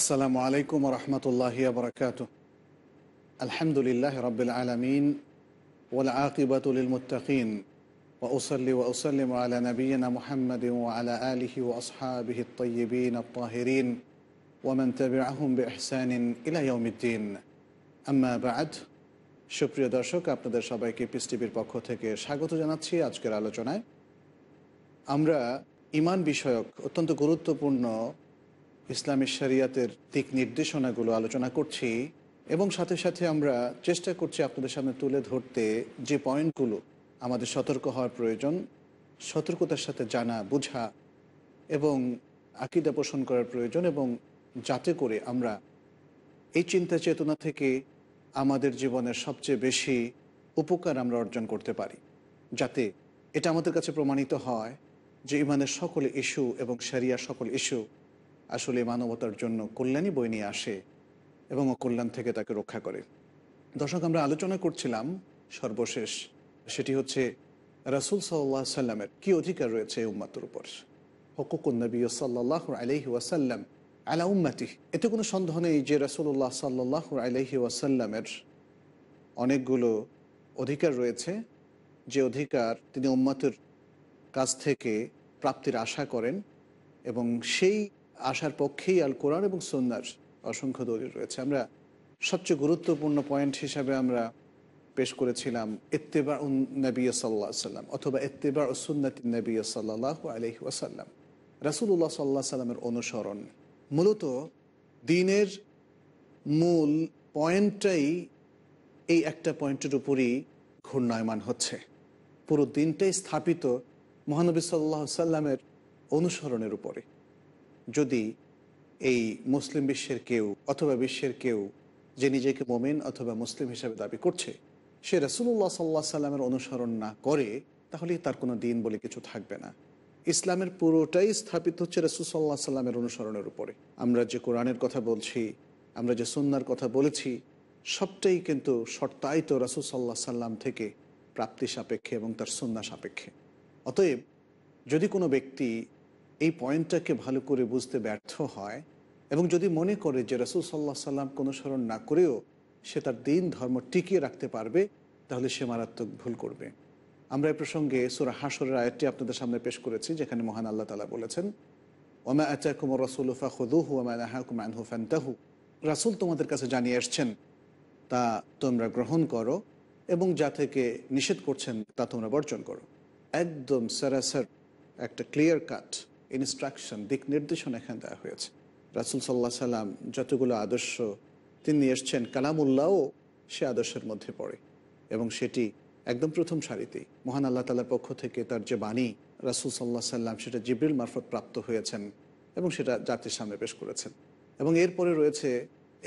আসসালামু আলাইকুম রহমতুল্লাহ বরকাত আলহামদুলিল্লাহ রবিলমিন আলমিন ওসলি ওসলিম আলা নবীনা মোহাম্মদ আলা আলহি ও তৈবিন তাহরিন ওমন তবিআহম বেহসানিন ইলাইউমিদ্দিন আম্মা সুপ্রিয় দর্শক আপনাদের সবাইকে পিস টিভির পক্ষ থেকে স্বাগত জানাচ্ছি আজকের আলোচনায় আমরা ইমান বিষয়ক অত্যন্ত গুরুত্বপূর্ণ ইসলামের শরিয়াতের দিক নির্দেশনাগুলো আলোচনা করছি এবং সাথে সাথে আমরা চেষ্টা করছি আপনাদের সামনে তুলে ধরতে যে পয়েন্টগুলো আমাদের সতর্ক হওয়ার প্রয়োজন সতর্কতার সাথে জানা বুঝা এবং আকিদা পোষণ করার প্রয়োজন এবং যাতে করে আমরা এই চিন্তা চেতনা থেকে আমাদের জীবনের সবচেয়ে বেশি উপকার আমরা অর্জন করতে পারি যাতে এটা আমাদের কাছে প্রমাণিত হয় যে ইমানের সকল ইস্যু এবং সেরিয়ার সকল ইস্যু আসলে মানবতার জন্য কল্যাণী বই নিয়ে আসে এবং অকল্যাণ থেকে তাকে রক্ষা করে দর্শক আমরা আলোচনা করছিলাম সর্বশেষ সেটি হচ্ছে রাসুল সাল্লাহ সাল্লামের কি অধিকার রয়েছে এই উম্মাতের উপর হকুকুন্নবী সাল্লাহ আলহি ওয়াসাল্লাম আলা উম্মাতি এতে কোনো সন্দেহ নেই যে রাসুল্লাহ সাল্লাহ আলহি ওয়াসাল্লামের অনেকগুলো অধিকার রয়েছে যে অধিকার তিনি উম্মাতের কাছ থেকে প্রাপ্তির আশা করেন এবং সেই আসার পক্ষেই আল কোরআন এবং সন্ন্যার অসংখ্য দলিল রয়েছে আমরা সবচেয়ে গুরুত্বপূর্ণ পয়েন্ট হিসাবে আমরা পেশ করেছিলাম ইত্তেবা উন নবী সাল্লা সাল্লাম অথবা ও উসুন্নতি নবী সাল্লাহ আলহি আসাল্লাম রাসুল্লাহ সাল্লাহ সাল্লামের অনুসরণ মূলত দিনের মূল পয়েন্টটাই এই একটা পয়েন্টের উপরই ঘূর্ণায়মান হচ্ছে পুরো দিনটাই স্থাপিত মহানবী সাল্লাহ সাল্লামের অনুসরণের উপরে যদি এই মুসলিম বিশ্বের কেউ অথবা বিশ্বের কেউ যে নিজেকে মোমেন অথবা মুসলিম হিসাবে দাবি করছে সে রসুল্লাহ সাল্লা সাল্লামের অনুসরণ না করে তাহলে তার কোনো দিন বলে কিছু থাকবে না ইসলামের পুরোটাই স্থাপিত হচ্ছে রসুসাল্লাহ সাল্লামের অনুসরণের উপরে আমরা যে কোরআনের কথা বলছি আমরা যে সন্ন্যার কথা বলেছি সবটাই কিন্তু সর্তায়িত রসুসাল্লাহ সাল্লাম থেকে প্রাপ্তি সাপেক্ষে এবং তার সন্ন্যাস সাপেক্ষে অতএব যদি কোনো ব্যক্তি এই পয়েন্টটাকে ভালো করে বুঝতে ব্যর্থ হয় এবং যদি মনে করে যে রাসুল সাল্লাহ সাল্লাম কোনো স্মরণ না করেও সে তার দিন ধর্ম টিকিয়ে রাখতে পারবে তাহলে সে মারাত্মক ভুল করবে আমরা এই প্রসঙ্গে সুরা হাসরের আয়টি আপনাদের সামনে পেশ করেছি যেখানে মহান আল্লাহ তালা বলেছেন ওমা আচা কুমর রাসুল উফা খুদুহু ওমা নাহা কুমানহু তাহু রাসুল তোমাদের কাছে জানিয়ে এসছেন তা তোমরা গ্রহণ করো এবং যা থেকে নিষেধ করছেন তা তোমরা বর্জন করো একদম স্যার একটা ক্লিয়ার কাট ইনস্ট্রাকশন দিক নির্দেশনা এখানে দেওয়া হয়েছে রাসুল সাল্লাহ সাল্লাম যতগুলো আদর্শ তিনি এসছেন কালামুল্লাহও সে আদর্শের মধ্যে পড়ে এবং সেটি একদম প্রথম সারিতেই মহান আল্লাহ তালার পক্ষ থেকে তার যে বাণী রাসুল সাল্লাহ সাল্লাম সেটা জিব্রিল মারফত প্রাপ্ত হয়েছেন এবং সেটা জাতির সামনে পেশ করেছেন এবং এরপরে রয়েছে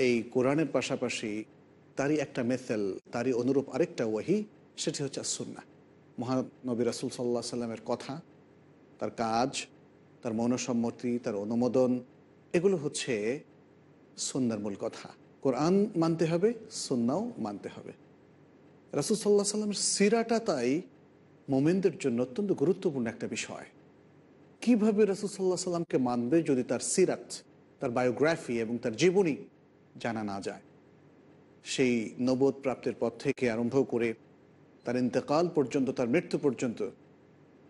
এই কোরআনের পাশাপাশি তারই একটা মেসেল তারই অনুরূপ আরেকটা ওয়াহি সেটি হচ্ছে সুন্না মহানবী রাসুল সাল্লাহ সাল্লামের কথা তার কাজ তার মনসম্মতি তার অনুমোদন এগুলো হচ্ছে সন্ন্যার মূল কথা কোরআন মানতে হবে সন্নাও মানতে হবে রাসুল সাল্লাহ সাল্লামের সিরাটা তাই মোমেনদের জন্য অত্যন্ত গুরুত্বপূর্ণ একটা বিষয় কিভাবে রাসুল সাল্লাহ সাল্লামকে মানবে যদি তার সিরাত তার বায়োগ্রাফি এবং তার জীবনী জানা না যায় সেই নবোধ প্রাপ্তের পর থেকে আরম্ভ করে তার ইন্তেকাল পর্যন্ত তার মৃত্যু পর্যন্ত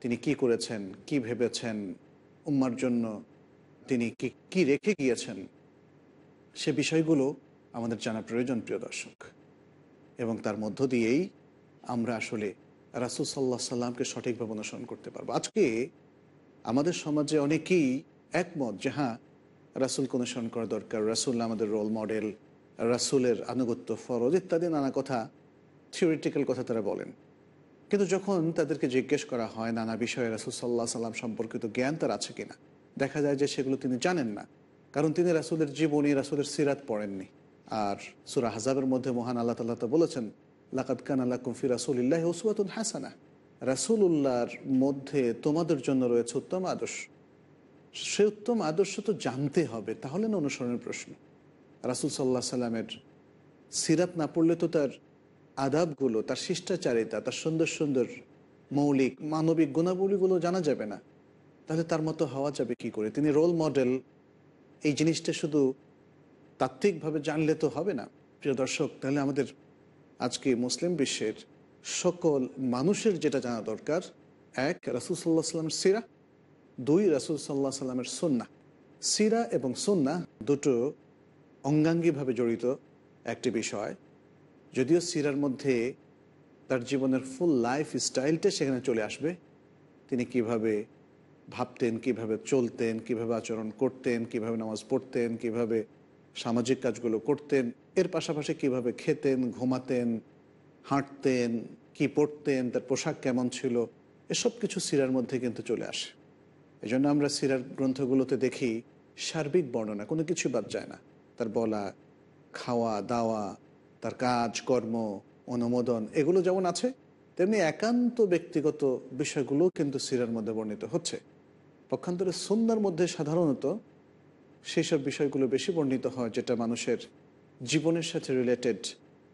তিনি কি করেছেন কি ভেবেছেন উম্মার জন্য তিনি কি কি রেখে গিয়েছেন সে বিষয়গুলো আমাদের জানা প্রয়োজন প্রিয় দর্শক এবং তার মধ্য দিয়েই আমরা আসলে রাসুল সাল্লাহ সাল্লামকে সঠিকভাবে অনুসরণ করতে পারবো আজকে আমাদের সমাজে অনেকেই একমত যে হ্যাঁ রাসুলকে অনুসরণ করা দরকার রাসুল আমাদের রোল মডেল রাসুলের আনুগত্য ফরজ ইত্যাদি নানা কথা থিওরিটিক্যাল কথা তারা বলেন কিন্তু যখন তাদেরকে জিজ্ঞেস করা হয় নানা বিষয়ে রাসুলসাল্লাহ সাল্লাম সম্পর্কিত জ্ঞান তার আছে কিনা দেখা যায় যে সেগুলো তিনি জানেন না কারণ তিনি রাসুলের জীবনী রাসুলের সিরাত পড়েননি আর সুরা হাজাবের মধ্যে মহান আল্লাহ তাল্লাহ তো বলেছেন লাকাত কান আল্লাহ কুমফি রাসুলিল্লাহ ওসুয়াতুল হাসানা উল্লাহর মধ্যে তোমাদের জন্য রয়েছে উত্তম আদর্শ সে উত্তম আদর্শ তো জানতে হবে তাহলে না অনুসরণের প্রশ্ন রাসুল সাল্লাহ সাল্লামের সিরাত না পড়লে তো তার আদাবগুলো তার শিষ্টাচারিতা তার সুন্দর সুন্দর মৌলিক মানবিক গুণাবলীগুলো জানা যাবে না তাহলে তার মতো হওয়া যাবে কি করে তিনি রোল মডেল এই জিনিসটা শুধু তাত্ত্বিকভাবে জানলে তো হবে না প্রিয় দর্শক তাহলে আমাদের আজকে মুসলিম বিশ্বের সকল মানুষের যেটা জানা দরকার এক রাসুল সাল্লাহ সাল্লামের সিরা দুই রাসুল সাল্লাহ সাল্লামের সন্না সিরা এবং সন্না দুটো অঙ্গাঙ্গীভাবে জড়িত একটি বিষয় যদিও সিরার মধ্যে তার জীবনের ফুল লাইফ স্টাইলটা সেখানে চলে আসবে তিনি কিভাবে ভাবতেন কিভাবে চলতেন কিভাবে আচরণ করতেন কিভাবে নামাজ পড়তেন কিভাবে সামাজিক কাজগুলো করতেন এর পাশাপাশি কিভাবে খেতেন ঘুমাতেন হাঁটতেন কি পড়তেন তার পোশাক কেমন ছিল এসব কিছু সিরার মধ্যে কিন্তু চলে আসে এই জন্য আমরা সিরার গ্রন্থগুলোতে দেখি সার্বিক বর্ণনা কোনো কিছু বাদ যায় না তার বলা খাওয়া দাওয়া তার কাজকর্ম অনুমোদন এগুলো যেমন আছে তেমনি একান্ত ব্যক্তিগত বিষয়গুলো কিন্তু সিরার মধ্যে বর্ণিত হচ্ছে পক্ষান্তরে সুন্দর মধ্যে সাধারণত সেই সব বিষয়গুলো বেশি বর্ণিত হয় যেটা মানুষের জীবনের সাথে রিলেটেড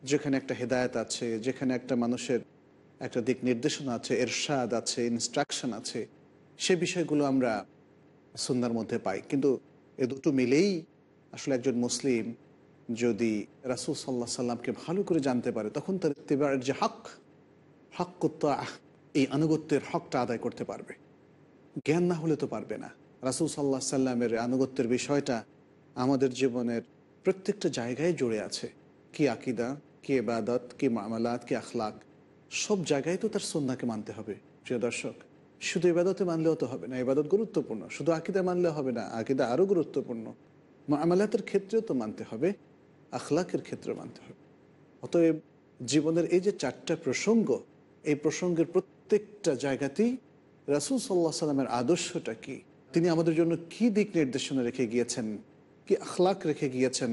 যেখানে একটা হেদায়ত আছে যেখানে একটা মানুষের একটা দিক নির্দেশনা আছে এরশাদ আছে ইনস্ট্রাকশন আছে সে বিষয়গুলো আমরা সুন্দর মধ্যে পাই কিন্তু এ দুটো মিলেই আসলে একজন মুসলিম যদি রাসুল সাল্লাহ সাল্লামকে ভালো করে জানতে পারে তখন তার তেবার যে হক হক হকত্তা এই আনুগত্যের হকটা আদায় করতে পারবে জ্ঞান না হলে তো পারবে না রাসুল সাল্লাহ সাল্লামের আনুগত্যের বিষয়টা আমাদের জীবনের প্রত্যেকটা জায়গায় জুড়ে আছে কি আকিদা কি এবাদত কি মামালাত কি আখলাক সব জায়গায় তো তার সন্ধ্যাকে মানতে হবে প্রিয় দর্শক শুধু এবাদতে মানলেও তো হবে না এবাদত গুরুত্বপূর্ণ শুধু আকিদা মানলে হবে না আকিদা আরও গুরুত্বপূর্ণ মামালাতের ক্ষেত্রেও তো মানতে হবে আখলাকের ক্ষেত্রে মানতে হবে অতএব জীবনের এই যে চারটা প্রসঙ্গ এই প্রসঙ্গের প্রত্যেকটা জায়গাতেই রাসুল সাল্লাহ সাল্লামের আদর্শটা কি তিনি আমাদের জন্য কি দিক নির্দেশনা রেখে গিয়েছেন কি আখলাক রেখে গিয়েছেন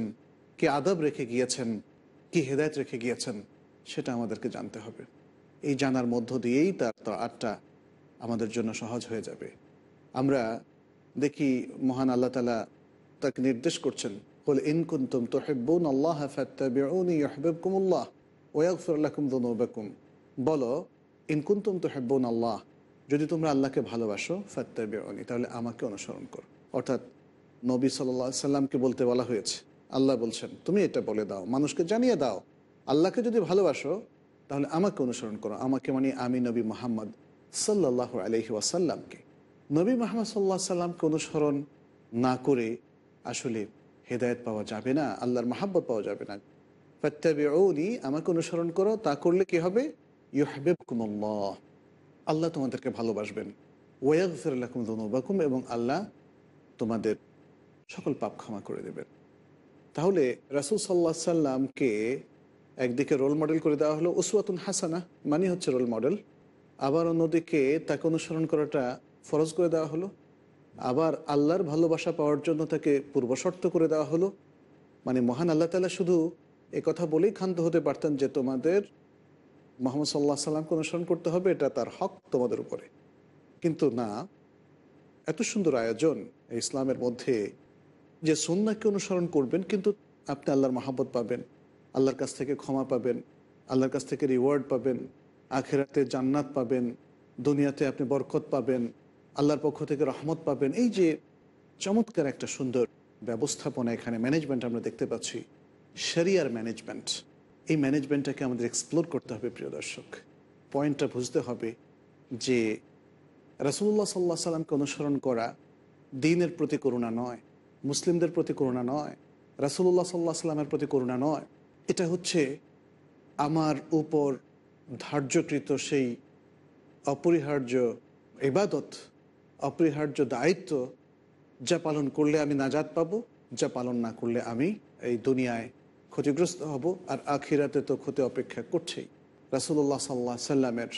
কি আদব রেখে গিয়েছেন কি হেদায়ত রেখে গিয়েছেন সেটা আমাদেরকে জানতে হবে এই জানার মধ্য দিয়েই তার আটটা আমাদের জন্য সহজ হয়ে যাবে আমরা দেখি মহান আল্লাহ তালা তাকে নির্দেশ করছেন বলো ইনকুন্তুম তো আল্লাহ যদি তোমরা আল্লাহকে ভালোবাসো ফাত্তাবিউনি তাহলে আমাকে অনুসরণ করো অর্থাৎ নবী সাল্লা সাল্লামকে বলতে বলা হয়েছে আল্লাহ বলছেন তুমি এটা বলে দাও মানুষকে জানিয়ে দাও আল্লাহকে যদি ভালোবাসো তাহলে আমাকে অনুসরণ করো আমাকে মানে আমি নবী মোহাম্মদ সাল্লাহ আলহি ওয়াসাল্লামকে নবী মোহাম্মদ সাল্লাহ সাল্লামকে অনুসরণ না করে আসলে হেদায়ত পাওয়া যাবে না আল্লাহর মাহাব্বত পাওয়া যাবে না ফাত্তাবিউনি আমাকে অনুসরণ করো তা করলে কি হবে ইউহবেবকুমল্লাহ আল্লাহ তোমাদেরকে ভালোবাসবেন ওয়াগ ফিরাল্লাকুম এবং আল্লাহ তোমাদের সকল পাপ ক্ষমা করে দেবেন তাহলে রাসুল সাল্লাহ সাল্লামকে একদিকে রোল মডেল করে দেওয়া হলো ওসওয়াতুন হাসানা মানে হচ্ছে রোল মডেল আবার অন্যদিকে তাকে অনুসরণ করাটা ফরজ করে দেওয়া হলো আবার আল্লাহর ভালোবাসা পাওয়ার জন্য তাকে পূর্বশর্ত করে দেওয়া হলো মানে মহান আল্লাহ তালা শুধু এ কথা বলেই ক্ষান্ত হতে পারতেন যে তোমাদের মোহাম্মদ সাল্লাহ সাল্লামকে অনুসরণ করতে হবে এটা তার হক তোমাদের উপরে কিন্তু না এত সুন্দর আয়োজন ইসলামের মধ্যে যে সন্ন্যাকে অনুসরণ করবেন কিন্তু আপনি আল্লাহর মাহবত পাবেন আল্লাহর কাছ থেকে ক্ষমা পাবেন আল্লাহর কাছ থেকে রিওয়ার্ড পাবেন আখেরাতে জান্নাত পাবেন দুনিয়াতে আপনি বরকত পাবেন আল্লাহর পক্ষ থেকে রহমত পাবেন এই যে চমৎকার একটা সুন্দর ব্যবস্থাপনা এখানে ম্যানেজমেন্ট আমরা দেখতে পাচ্ছি শেরিয়ার ম্যানেজমেন্ট এই ম্যানেজমেন্টটাকে আমাদের এক্সপ্লোর করতে হবে প্রিয় দর্শক পয়েন্টটা বুঝতে হবে যে রাসুল্লাহ সাল্লাহ সাল্লামকে অনুসরণ করা দিনের প্রতি করুণা নয় মুসলিমদের প্রতি করুণা নয় রাসুল্লাহ সাল্লাহ সাল্লামের প্রতি করুণা নয় এটা হচ্ছে আমার উপর ধার্যকৃত সেই অপরিহার্য ইবাদত অপরিহার্য দায়িত্ব যা পালন করলে আমি নাজাদ পাব যা পালন না করলে আমি এই দুনিয়ায় ক্ষতিগ্রস্ত হব আর আখিরাতে তো ক্ষতি অপেক্ষা করছেই রাসুল্লাহ সাল্লাহ সাল্লামের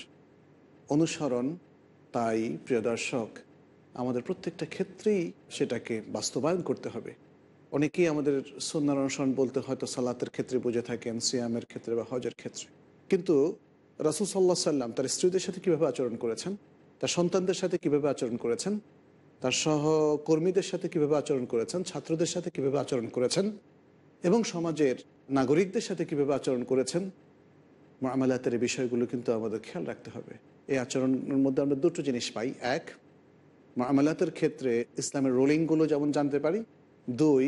অনুসরণ তাই প্রিয় দর্শক আমাদের প্রত্যেকটা ক্ষেত্রেই সেটাকে বাস্তবায়ন করতে হবে অনেকেই আমাদের সন্ন্যার অনুসরণ বলতে হয়তো সালাতের ক্ষেত্রে বুঝে থাকেন সিয়ামের ক্ষেত্রে বা হজের ক্ষেত্রে কিন্তু রাসুল সাল্লাহ সাল্লাম তার স্ত্রীদের সাথে কীভাবে আচরণ করেছেন তার সন্তানদের সাথে কিভাবে আচরণ করেছেন তার সহকর্মীদের সাথে কিভাবে আচরণ করেছেন ছাত্রদের সাথে কিভাবে আচরণ করেছেন এবং সমাজের নাগরিকদের সাথে কিভাবে আচরণ করেছেন মামালাতের এই বিষয়গুলো কিন্তু আমাদের খেয়াল রাখতে হবে এই আচরণের মধ্যে আমরা দুটো জিনিস পাই এক মামালাতের ক্ষেত্রে ইসলামের রোলিংগুলো যেমন জানতে পারি দুই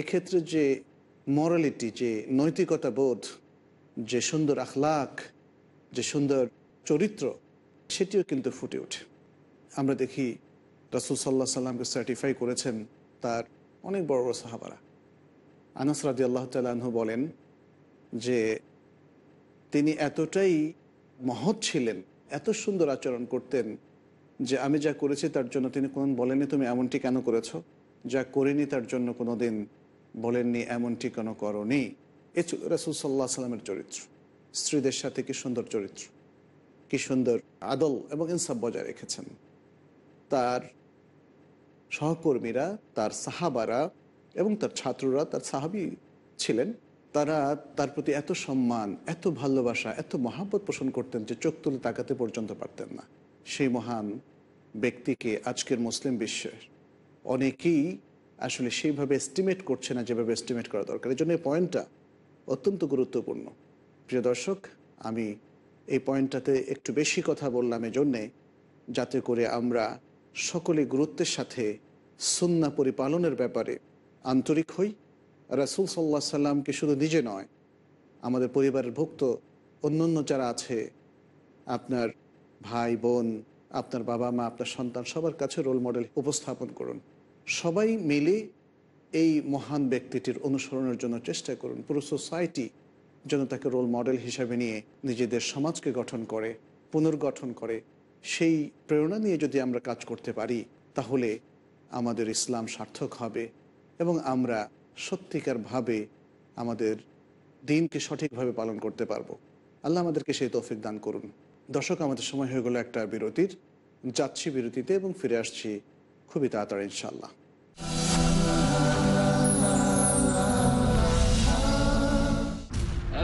এক্ষেত্রে যে মরালিটি যে নৈতিকতা বোধ যে সুন্দর আখলাখ যে সুন্দর চরিত্র সেটিও কিন্তু ফুটে ওঠে আমরা দেখি রাসুল সাল্লাহ সাল্লামকে সার্টিফাই করেছেন তার অনেক বড় বড় সাহাবারা আনাস রাজি আল্লাহ তাল্লাহ বলেন যে তিনি এতটাই মহৎ ছিলেন এত সুন্দর আচরণ করতেন যে আমি যা করেছি তার জন্য তিনি কোন বলেননি তুমি এমনটি কেন করেছ যা করিনি তার জন্য কোনো দিন বলেননি এমনটি কেন করনি এ ছিল রাসুল সাল্লাহ সাল্লামের চরিত্র স্ত্রীদের সাথে কি সুন্দর চরিত্র কি সুন্দর আদল এবং ইনসাফ বজায় রেখেছেন তার সহকর্মীরা তার সাহাবারা এবং তার ছাত্ররা তার সাহাবি ছিলেন তারা তার প্রতি এত সম্মান এত ভালোবাসা এত মহাব্বত পোষণ করতেন যে চোখ তুলে তাকাতে পর্যন্ত পারতেন না সেই মহান ব্যক্তিকে আজকের মুসলিম বিশ্বের অনেকেই আসলে সেইভাবে এস্টিমেট করছে না যেভাবে এস্টিমেট করা দরকার এই জন্য এই পয়েন্টটা অত্যন্ত গুরুত্বপূর্ণ প্রিয় দর্শক আমি এই পয়েন্টটাতে একটু বেশি কথা বললাম জন্যে যাতে করে আমরা সকলে গুরুত্বের সাথে সুন্না পরিপালনের ব্যাপারে আন্তরিক হই রাসুল সাল্লা সাল্লামকে শুধু নিজে নয় আমাদের পরিবারের ভুক্ত অন্য যারা আছে আপনার ভাই বোন আপনার বাবা মা আপনার সন্তান সবার কাছে রোল মডেল উপস্থাপন করুন সবাই মিলে এই মহান ব্যক্তিটির অনুসরণের জন্য চেষ্টা করুন পুরো সোসাইটি যেন তাকে রোল মডেল হিসাবে নিয়ে নিজেদের সমাজকে গঠন করে পুনর্গঠন করে সেই প্রেরণা নিয়ে যদি আমরা কাজ করতে পারি তাহলে আমাদের ইসলাম সার্থক হবে এবং আমরা সত্যিকারভাবে আমাদের দিনকে সঠিকভাবে পালন করতে পারবো আল্লাহ আমাদেরকে সেই তৌফিক দান করুন দর্শক আমাদের সময় হয়ে গেল একটা বিরতির যাচ্ছি বিরতিতে এবং ফিরে আসছি খুবই তাড়াতাড়ি ইনশাল্লাহ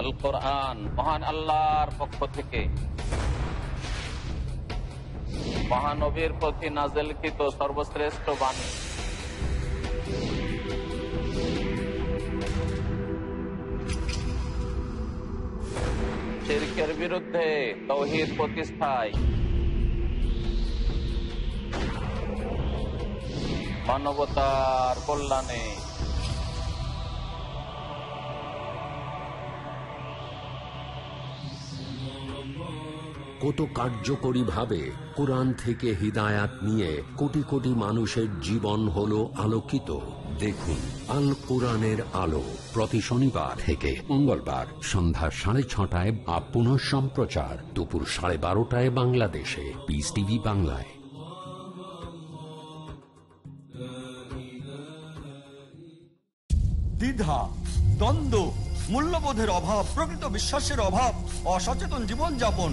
আল কোরআন মহান আল্লাহর পক্ষ থেকে মহানবীর প্রতি নাজেলকৃত সর্বশ্রেষ্ঠ বাণী প্রতিষ্ঠায় মানবতার কল্যাণে কত কার্যকরীভাবে কোরআন থেকে হৃদায়াত নিয়ে কোটি কোটি মানুষের জীবন হল আলোকিত দেখুন আল কোরআনের আলো প্রতি শনিবার থেকে মঙ্গলবার সন্ধ্যা সাড়ে ছটায় বা পুনঃ সম্প্রচার দুপুর সাড়ে বারোটায় বাংলাদেশে পিস টিভি বাংলায় দ্বিধা দ্বন্দ্ব মূল্যবোধের অভাব প্রকৃত বিশ্বাসের অভাব অসচেতন জীবনযাপন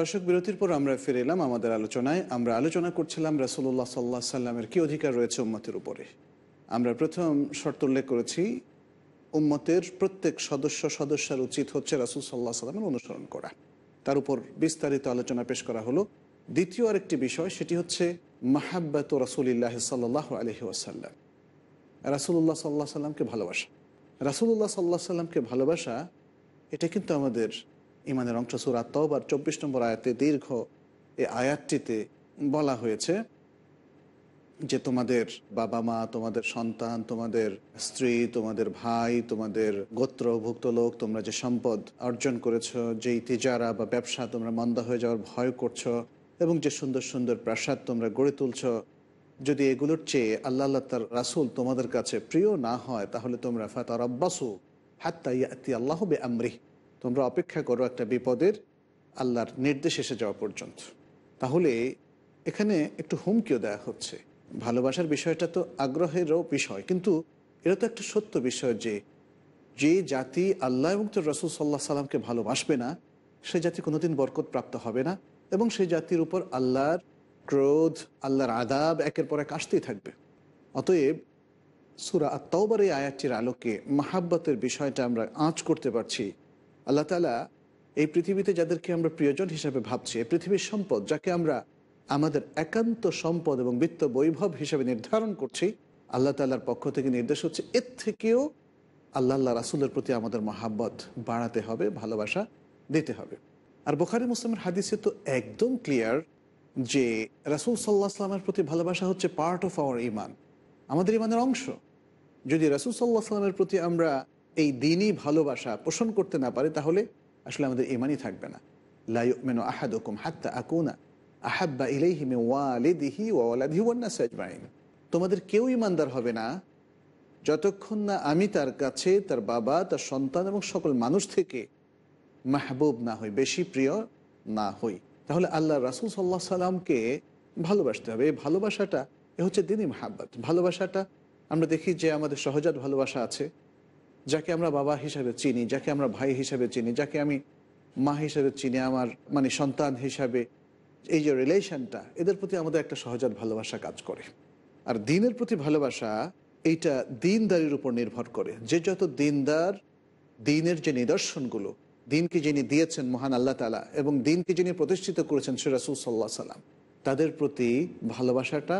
দর্শক বিরতির পর আমরা ফিরে এলাম আমাদের আলোচনায় আমরা আলোচনা করছিলাম রাসুল্লাহ সাল্লাহ সাল্লামের কি অধিকার রয়েছে উম্মতের উপরে আমরা প্রথম শর্ত উল্লেখ করেছি উম্মতের প্রত্যেক সদস্য সদস্যের উচিত হচ্ছে রাসুল সাল্লাহ সাল্লামের অনুসরণ করা তার উপর বিস্তারিত আলোচনা পেশ করা হলো দ্বিতীয় আরেকটি বিষয় সেটি হচ্ছে মাহাব্বাত রাসুলিল্লাহ সাল্লাহ আলহি আসাল্লাম রাসুল্লাহ সাল্লাহ সাল্লামকে ভালোবাসা রাসুল্লাহ সাল্লাহ সাল্লামকে ভালোবাসা এটা কিন্তু আমাদের ইমানের অংশ সুরাত তহবার চব্বিশ নম্বর আয়াতে দীর্ঘ এ আয়াতটিতে বলা হয়েছে যে তোমাদের বাবা মা তোমাদের সন্তান তোমাদের স্ত্রী তোমাদের ভাই তোমাদের ভুক্ত লোক তোমরা যে সম্পদ অর্জন করেছো যে ইতিজারা বা ব্যবসা তোমরা মন্দা হয়ে যাওয়ার ভয় করছো এবং যে সুন্দর সুন্দর প্রাসাদ তোমরা গড়ে তুলছ যদি এগুলোর চেয়ে আল্লাহ আল্লাহ তার রাসুল তোমাদের কাছে প্রিয় না হয় তাহলে তোমরা ফাতার আব্বাসু হাত্তা ইয়াতি আল্লাহ বে আমরিহ তোমরা অপেক্ষা করো একটা বিপদের আল্লাহর নির্দেশ এসে যাওয়া পর্যন্ত তাহলে এখানে একটু হুমকিও দেওয়া হচ্ছে ভালোবাসার বিষয়টা তো আগ্রহেরও বিষয় কিন্তু এটা তো একটা সত্য বিষয় যে যে জাতি আল্লাহ এবং তোর রসুল সাল্লাহ সাল্লামকে ভালোবাসবে না সে জাতি কোনোদিন বরকত প্রাপ্ত হবে না এবং সেই জাতির উপর আল্লাহর ক্রোধ আল্লাহর আদাব একের পর এক আসতেই থাকবে অতএব সুরা আত্মাউবার এই আয়াতটির আলোকে মাহাব্বতের বিষয়টা আমরা আঁচ করতে পারছি আল্লাহ তালা এই পৃথিবীতে যাদেরকে আমরা প্রিয়জন হিসাবে ভাবছি এই পৃথিবীর সম্পদ যাকে আমরা আমাদের একান্ত সম্পদ এবং বিত্ত বৈভব হিসাবে নির্ধারণ করছি আল্লাহ তাল্লার পক্ষ থেকে নির্দেশ হচ্ছে এর থেকেও আল্লাহ আল্লাহ রাসুলের প্রতি আমাদের মহাব্বত বাড়াতে হবে ভালোবাসা দিতে হবে আর বোখারি মুসলিমের হাদিসে তো একদম ক্লিয়ার যে রাসুল সাল্লাহ সাল্লামের প্রতি ভালোবাসা হচ্ছে পার্ট অফ আওয়ার ইমান আমাদের ইমানের অংশ যদি রাসুল সাল্লাহ সাল্লামের প্রতি আমরা এই দিনই ভালোবাসা পোষণ করতে না পারে তাহলে আসলে আমাদের ইমানই থাকবে না লাই আহাদ ওকুম হাত্তা আকুনা আহাব্বা ইলেহিমে ওয়ালেদিহি ওয়ালাধিওয়ান্না সাজমাইন তোমাদের কেউ ইমানদার হবে না যতক্ষণ না আমি তার কাছে তার বাবা তার সন্তান এবং সকল মানুষ থেকে মাহবুব না হই বেশি প্রিয় না হই তাহলে আল্লাহ রাসুল সাল্লাহ সাল্লামকে ভালোবাসতে হবে এই ভালোবাসাটা এ হচ্ছে দিনই মাহাব্বাত ভালোবাসাটা আমরা দেখি যে আমাদের সহজাত ভালোবাসা আছে যাকে আমরা বাবা হিসাবে চিনি যাকে আমরা ভাই হিসাবে চিনি যাকে আমি মা হিসাবে চিনি আমার মানে সন্তান হিসাবে এই যে রিলেশনটা এদের প্রতি আমাদের একটা সহজাত ভালোবাসা কাজ করে আর দিনের প্রতি ভালোবাসা এইটা দিনদারির উপর নির্ভর করে যে যত দিনদার দিনের যে নিদর্শনগুলো দিনকে যিনি দিয়েছেন মহান আল্লাহ তালা এবং দিনকে যিনি প্রতিষ্ঠিত করেছেন রাসুল সাল্লাহ সাল্লাম তাদের প্রতি ভালোবাসাটা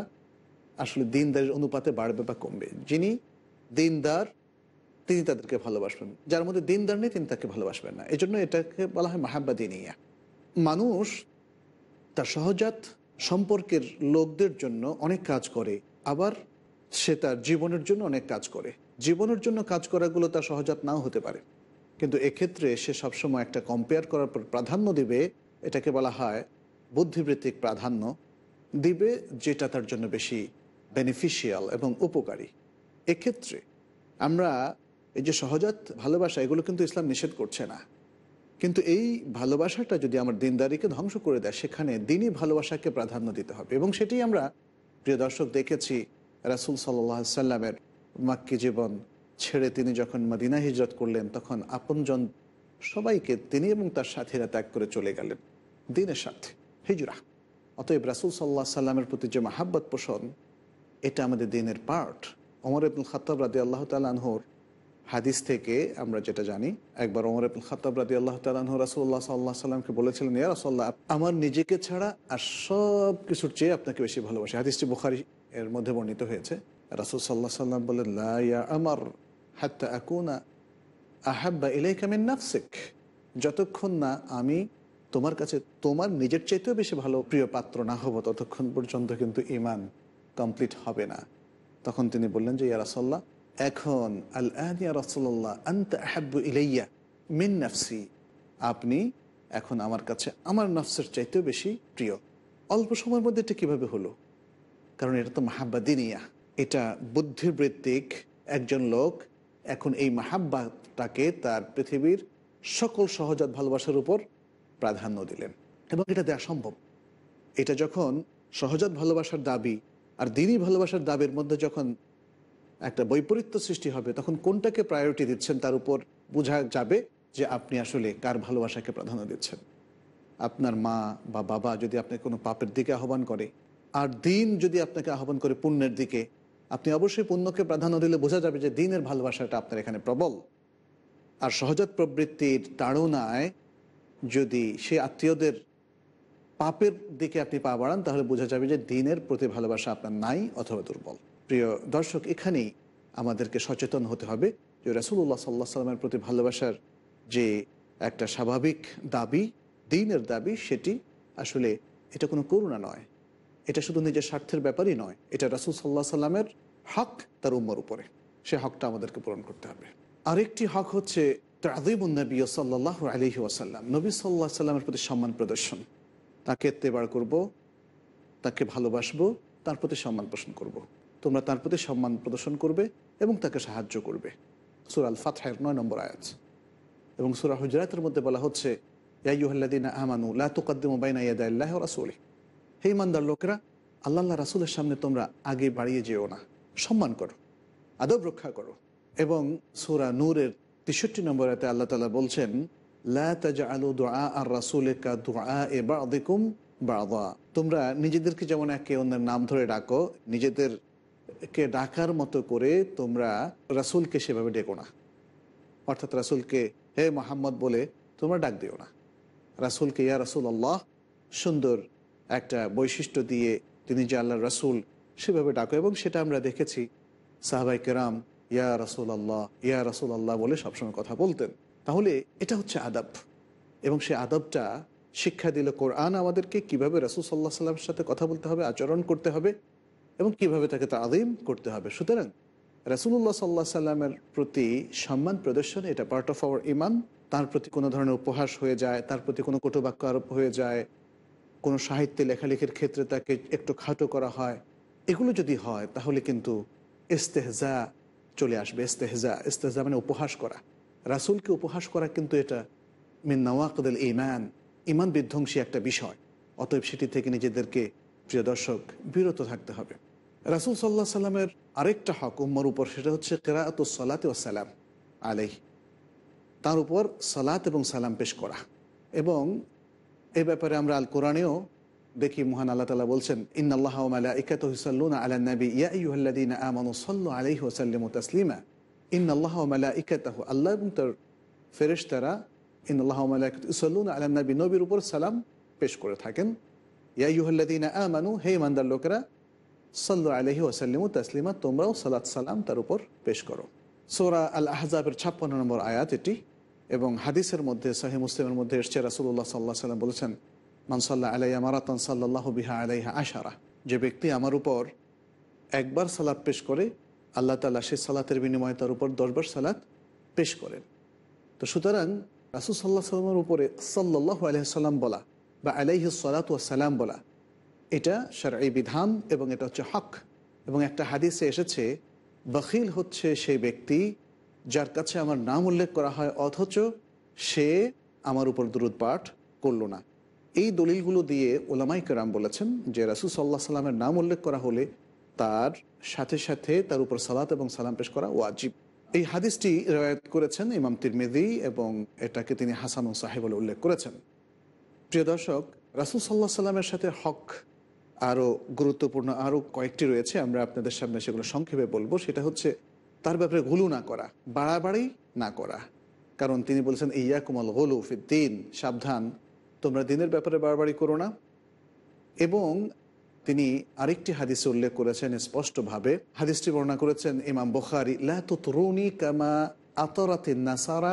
আসলে দিনদারির অনুপাতে বাড়বে বা কমবে যিনি দিনদার তিনি তাদেরকে ভালোবাসবেন যার মধ্যে দিনদার নেই তিনি তাকে ভালোবাসবেন না এজন্য এটাকে বলা হয় মাহাব্বা নিয়ে মানুষ তার সহজাত সম্পর্কের লোকদের জন্য অনেক কাজ করে আবার সে তার জীবনের জন্য অনেক কাজ করে জীবনের জন্য কাজ করাগুলো তার সহজাত নাও হতে পারে কিন্তু এক্ষেত্রে সে সবসময় একটা কম্পেয়ার করার পর প্রাধান্য দিবে এটাকে বলা হয় বুদ্ধিবৃত্তিক প্রাধান্য দিবে যেটা তার জন্য বেশি বেনিফিশিয়াল এবং উপকারী এক্ষেত্রে আমরা এই যে সহজাত ভালোবাসা এগুলো কিন্তু ইসলাম নিষেধ করছে না কিন্তু এই ভালোবাসাটা যদি আমার দিনদারিকে ধ্বংস করে দেয় সেখানে দিনই ভালোবাসাকে প্রাধান্য দিতে হবে এবং সেটি আমরা প্রিয় দর্শক দেখেছি রাসুল সাল্লাহ সাল্লামের মাক্কি জীবন ছেড়ে তিনি যখন মদিনা হিজরত করলেন তখন আপনজন সবাইকে তিনি এবং তার সাথীরা ত্যাগ করে চলে গেলেন দিনের সাথে হিজরা অতএব রাসুল সাল্লাহ সাল্লামের প্রতি যে মাহাব্বত পোষণ এটা আমাদের দিনের পার্ট অমর ইবুল খাতাব রাদি আল্লাহ তালাহর হাদিস থেকে আমরা যেটা জানি একবার ওমর আব্দুল খাতাব রাজি আল্লাহ তালহ রাসুল্লাহ সাল্লাহ সাল্লামকে বলেছিলেন ইয়া রাসোল্লাহ আমার নিজেকে ছাড়া আর সব কিছুর চেয়ে আপনাকে বেশি ভালোবাসি হাদিসটি বুখারি এর মধ্যে বর্ণিত হয়েছে রাসুল সাল্লাহ সাল্লাম বলেন লাইয়া আমার হাত্তা আকুনা আহাব্বা কামিন নাফসেক যতক্ষণ না আমি তোমার কাছে তোমার নিজের চাইতেও বেশি ভালো প্রিয় পাত্র না হব ততক্ষণ পর্যন্ত কিন্তু ইমান কমপ্লিট হবে না তখন তিনি বললেন যে ইয়ারাসল্লাহ এখন আল আদিয়া রসল্লাহ আন্ত আহাব্বু ইলাইয়া মিন নাফসি আপনি এখন আমার কাছে আমার নফসের চাইতেও বেশি প্রিয় অল্প সময়ের মধ্যে এটা কীভাবে হলো কারণ এটা তো মাহাব্বা দিনিয়া এটা বুদ্ধিবৃত্তিক একজন লোক এখন এই মাহাব্বাটাকে তার পৃথিবীর সকল সহজাত ভালোবাসার উপর প্রাধান্য দিলেন এবং এটা দেওয়া সম্ভব এটা যখন সহজাত ভালোবাসার দাবি আর দিনই ভালোবাসার দাবির মধ্যে যখন একটা বৈপরীত্য সৃষ্টি হবে তখন কোনটাকে প্রায়োরিটি দিচ্ছেন তার উপর বোঝা যাবে যে আপনি আসলে কার ভালোবাসাকে প্রাধান্য দিচ্ছেন আপনার মা বা বাবা যদি আপনাকে কোনো পাপের দিকে আহ্বান করে আর দিন যদি আপনাকে আহ্বান করে পুণ্যের দিকে আপনি অবশ্যই পুণ্যকে প্রাধান্য দিলে বোঝা যাবে যে দিনের ভালোবাসাটা আপনার এখানে প্রবল আর সহজাত প্রবৃত্তির তাড়নায় যদি সে আত্মীয়দের পাপের দিকে আপনি পা বাড়ান তাহলে বোঝা যাবে যে দিনের প্রতি ভালোবাসা আপনার নাই অথবা দুর্বল প্রিয় দর্শক এখানেই আমাদেরকে সচেতন হতে হবে যে রাসুল্লাহ সাল্লাহ সাল্লামের প্রতি ভালোবাসার যে একটা স্বাভাবিক দাবি দিনের দাবি সেটি আসলে এটা কোনো করুণা নয় এটা শুধু নিজের স্বার্থের ব্যাপারই নয় এটা রাসুল সাল্লাহ সাল্লামের হক তার উম্মর উপরে সে হকটা আমাদেরকে পূরণ করতে হবে আরেকটি হক হচ্ছে তাদিবুলনবী সাল্লাহ আলহি ওয়াসাল্লাম নবী সাল্লাহ সাল্লামের প্রতি সম্মান প্রদর্শন তাকে তেবার করব তাকে ভালোবাসবো তার প্রতি সম্মান পোষণ করবো তোমরা তার প্রতি সম্মান প্রদর্শন করবে এবং তাকে সাহায্য করবে সুরাল ফাতহের নয় নম্বর আয়াত এবং সুরা হুজরাতের মধ্যে বলা হচ্ছে হেমান্দার আমানু বাইনা লোকেরা আল্লাহ রাসুলের সামনে তোমরা আগে বাড়িয়ে যেও না সম্মান করো আদব রক্ষা করো এবং সুরা নূরের তেষট্টি নম্বর আয়তে আল্লাহ তালা বলছেন তোমরা নিজেদেরকে যেমন একে অন্যের নাম ধরে ডাকো নিজেদের কে ডাকার মতো করে তোমরা রাসুলকে সেভাবে ডেকো না অর্থাৎ রাসুলকে হে মোহাম্মদ বলে তোমরা ডাক দিও না রাসুলকে ইয়া রাসুল আল্লাহ সুন্দর একটা বৈশিষ্ট্য দিয়ে তিনি যে আল্লাহ রাসুল সেভাবে ডাকো এবং সেটা আমরা দেখেছি সাহাবাই কেরাম ইয়া রাসুল আল্লাহ ইয়া রাসুল আল্লাহ বলে সবসময় কথা বলতেন তাহলে এটা হচ্ছে আদব এবং সে আদবটা শিক্ষা দিল কোরআন আমাদেরকে কিভাবে রাসুল সাল্লাহ সাল্লামের সাথে কথা বলতে হবে আচরণ করতে হবে এবং কিভাবে তাকে তা আদিম করতে হবে সুতরাং রাসুল্লাহ সাল্লাহ সাল্লামের প্রতি সম্মান প্রদর্শন এটা পার্ট অফ আওয়ার ইমান তার প্রতি কোনো ধরনের উপহাস হয়ে যায় তার প্রতি কোনো কটুবাক্য আরোপ হয়ে যায় কোনো সাহিত্যে লেখালেখির ক্ষেত্রে তাকে একটু খাটো করা হয় এগুলো যদি হয় তাহলে কিন্তু ইস্তেহজা চলে আসবে ইস্তেহজা ইস্তেহজা মানে উপহাস করা রাসুলকে উপহাস করা কিন্তু এটা মিন নওয়াকদুল ইমান ইমান বিধ্বংসী একটা বিষয় অতএব সেটি থেকে নিজেদেরকে প্রিয় দর্শক বিরত থাকতে হবে রাসুল সাল্লাহ সাল্লামের আরেকটা হক উম্মার উপর সেটা হচ্ছে কেরাত সালাত ও সালাম আলাই তার উপর সালাত এবং সালাম পেশ করা এবং এ ব্যাপারে আমরা আল কোরআনেও দেখি মহান আল্লাহ তালা বলছেন ইন্নআল্লাহমালাইকাতহসাল্লুন আলা নবী ইয়াহ্লাদিন আমানু সাল্লু আলাইহি ওসাল্লিম তাসলিমা ইন্নআল্লাহমালাইকাতাহ আল্লাহ এবং তার ফেরেশ তারা আল্লাহ আলা নবী নবীর উপর সালাম পেশ করে থাকেন আ মানু হে ইমানদার লোকেরা সাল্লু আলহি ওসাল্লিম তাসলিমা তোমরাও সালাত সালাম তার উপর পেশ করো সোরা আল আহজাবের ছাপ্পান্ন নম্বর আয়াত এটি এবং হাদিসের মধ্যে শাহী মুসলিমের মধ্যে এসছে রাসুল্লাহ সাল্লাহ সাল্লাম বলেছেন মানসাল্লাহ আলাইয়া মারাতন সাল্লাহ বিহা আলাইহা আশারা যে ব্যক্তি আমার উপর একবার সালাত পেশ করে আল্লাহ তালা সে সালাতের বিনিময়ে তার উপর দশবার সালাত পেশ করেন তো সুতরাং রাসুল সাল্লাহ সাল্লামের উপরে সাল্লাহ আলহ সাল্লাম বলা বা আলাইহ সালাত সালাম বলা এটা সারাই বিধান এবং এটা হচ্ছে হক এবং একটা হাদিসে এসেছে বখিল হচ্ছে সেই ব্যক্তি যার কাছে আমার নাম উল্লেখ করা হয় অথচ সে আমার উপর দূরত পাঠ করল না এই দলিলগুলো দিয়ে ওলামাই কেরাম বলেছেন যে রাসুল সাল্লাহ সাল্লামের নাম উল্লেখ করা হলে তার সাথে সাথে তার উপর সালাত এবং সালাম পেশ করা ওয়াজিব এই হাদিসটি রেওয়ায়ত করেছেন ইমাম তিরমেদি এবং এটাকে তিনি হাসান সাহেব বলে উল্লেখ করেছেন প্রিয় দর্শক রাসুল সাল্লাহ সাল্লামের সাথে হক আরও গুরুত্বপূর্ণ আরও কয়েকটি রয়েছে আমরা আপনাদের সামনে সেগুলো সংক্ষেপে বলবো সেটা হচ্ছে তার ব্যাপারে গুলু না করা বাড়াবাড়ি না করা কারণ তিনি বলেছেন ইয়া কুমল গোলু দিন সাবধান তোমরা দিনের ব্যাপারে বাড়াবাড়ি করো না এবং তিনি আরেকটি হাদিস উল্লেখ করেছেন স্পষ্টভাবে হাদিসটি বর্ণনা করেছেন ইমাম বখারি লাতুতরুনি কামা আতরাতে নাসারা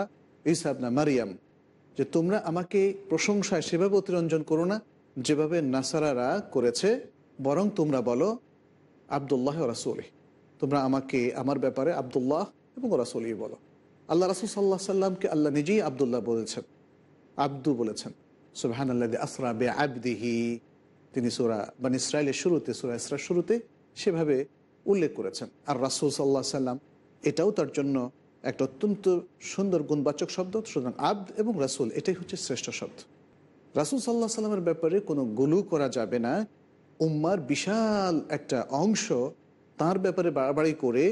ইসাবনা মারিয়াম যে তোমরা আমাকে প্রশংসায় সেভাবে অতিরঞ্জন করো না যেভাবে নাসারারা করেছে বরং তোমরা বলো আবদুল্লাহ রাসুলি তোমরা আমাকে আমার ব্যাপারে আবদুল্লাহ এবং রাসুলি বলো আল্লাহ রাসুল সাল্লাহ সাল্লামকে আল্লাহ নিজেই আবদুল্লাহ বলেছেন আব্দু বলেছেন সুবাহান আল্লাহ আসরা বে আবদিহি তিনি সুরা মানে ইসরায়েলের শুরুতে সুরা ইসরার শুরুতে সেভাবে উল্লেখ করেছেন আর রাসুল সাল্লাহ সাল্লাম এটাও তার জন্য একটা অত্যন্ত সুন্দর গুণবাচক শব্দ সুতরাং আব্দ এবং রাসুল এটাই হচ্ছে শ্রেষ্ঠ শব্দ রাসুল সাল্লাহ সাল্লামের ব্যাপারে কোনো গুলু করা যাবে না উম্মার বিশাল একটা অংশ তার ব্যাপারে বাড়াবাড়ি করে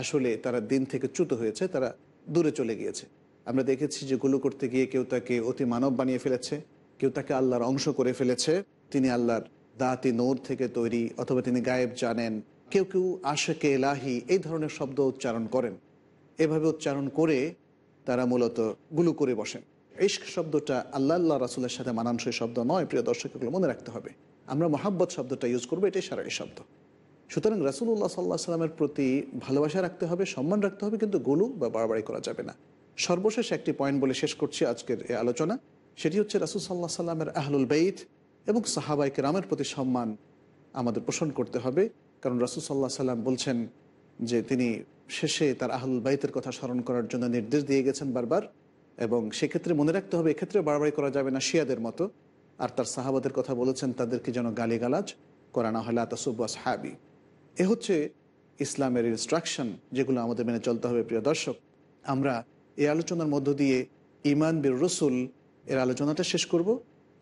আসলে তারা দিন থেকে চ্যুত হয়েছে তারা দূরে চলে গিয়েছে আমরা দেখেছি যে গুলু করতে গিয়ে কেউ তাকে অতি মানব বানিয়ে ফেলেছে কেউ তাকে আল্লাহর অংশ করে ফেলেছে তিনি আল্লাহর দাঁতি নোর থেকে তৈরি অথবা তিনি গায়েব জানেন কেউ কেউ আশেকে এলাহি এই ধরনের শব্দ উচ্চারণ করেন এভাবে উচ্চারণ করে তারা মূলত গুলু করে বসেন ইশক শব্দটা আল্লাহ আল্লাহ রাসুলের সাথে মানানসই শব্দ নয় প্রিয় দর্শক এগুলো মনে রাখতে হবে আমরা মহাব্বত শব্দটা ইউজ করবো এটাই সারা এই শব্দ সুতরাং রাসুল্লাহ সাল্লাহ সাল্লামের প্রতি ভালোবাসা রাখতে হবে সম্মান রাখতে হবে কিন্তু গোলু বা বাড়াবাড়ি করা যাবে না সর্বশেষ একটি পয়েন্ট বলে শেষ করছি আজকের এই আলোচনা সেটি হচ্ছে রাসুল সাল্লাহ সাল্লামের আহলুল বেঈদ এবং সাহাবাইকে রামের প্রতি সম্মান আমাদের পোষণ করতে হবে কারণ রাসুল সাল্লাহ সাল্লাম বলছেন যে তিনি শেষে তার আহলুল বাইতের কথা স্মরণ করার জন্য নির্দেশ দিয়ে গেছেন বারবার এবং সেক্ষেত্রে মনে রাখতে হবে এক্ষেত্রে বাড়াবাড়ি করা যাবে না শিয়াদের মতো আর তার সাহাবাদের কথা বলেছেন তাদেরকে যেন গালিগালাজ করা না হলে আতাসুব্বাস হাবি এ হচ্ছে ইসলামের ইনস্ট্রাকশন যেগুলো আমাদের মেনে চলতে হবে প্রিয় দর্শক আমরা এই আলোচনার মধ্য দিয়ে ইমান বীর রসুল এর আলোচনাটা শেষ করব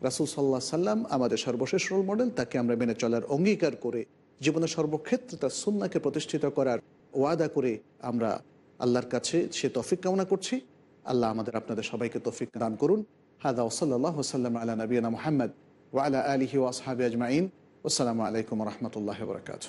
রাসুল সাল্লাহ সাল্লাম আমাদের সর্বশেষ রোল মডেল তাকে আমরা মেনে চলার অঙ্গীকার করে জীবনের সর্বক্ষেত্রে তার সুন্নাকে প্রতিষ্ঠিত করার ওয়াদা করে আমরা আল্লাহর কাছে সে তফিক কামনা করছি আল্লাহ আমাদের আপনাদের সবাইকে তৌফিক দান করুন হাদা ওসল্লাহ সাল্লাম আলা নবীনা মোহাম্মদ ওয়ালা আলহি ওয়াসহাবি আজমাইন আসসালামু আলাইকুম রহমতুল্লাহ বরকাতু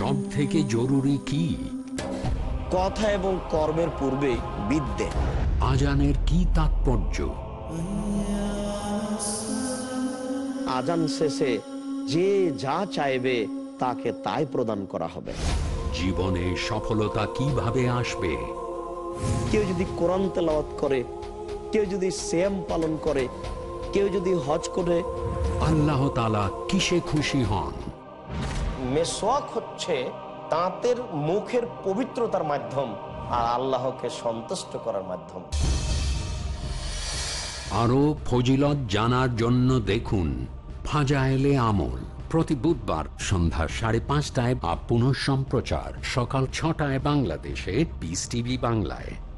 সব থেকে জরুরি কি কথা এবং কর্মের পূর্বে বিদ্যে আজানের কি তাৎপর্য আজান শেষে যে যা চাইবে তাকে তাই প্রদান করা হবে জীবনে সফলতা কিভাবে আসবে কেউ যদি কোরআন তেলাওয়াত করে কেউ যদি সেম পালন করে কেউ যদি হজ করে আল্লাহ তালা কিসে খুশি হন মেসোয়াক হচ্ছে তাঁতের মুখের পবিত্রতার মাধ্যম আর আল্লাহকে সন্তুষ্ট করার মাধ্যম আরও ফজিলত জানার জন্য দেখুন ফাজাইলে আমল প্রতি বুধবার সন্ধ্যা সাড়ে পাঁচটায় বা পুনঃ সম্প্রচার সকাল ছটায় বাংলাদেশে বিস টিভি বাংলায়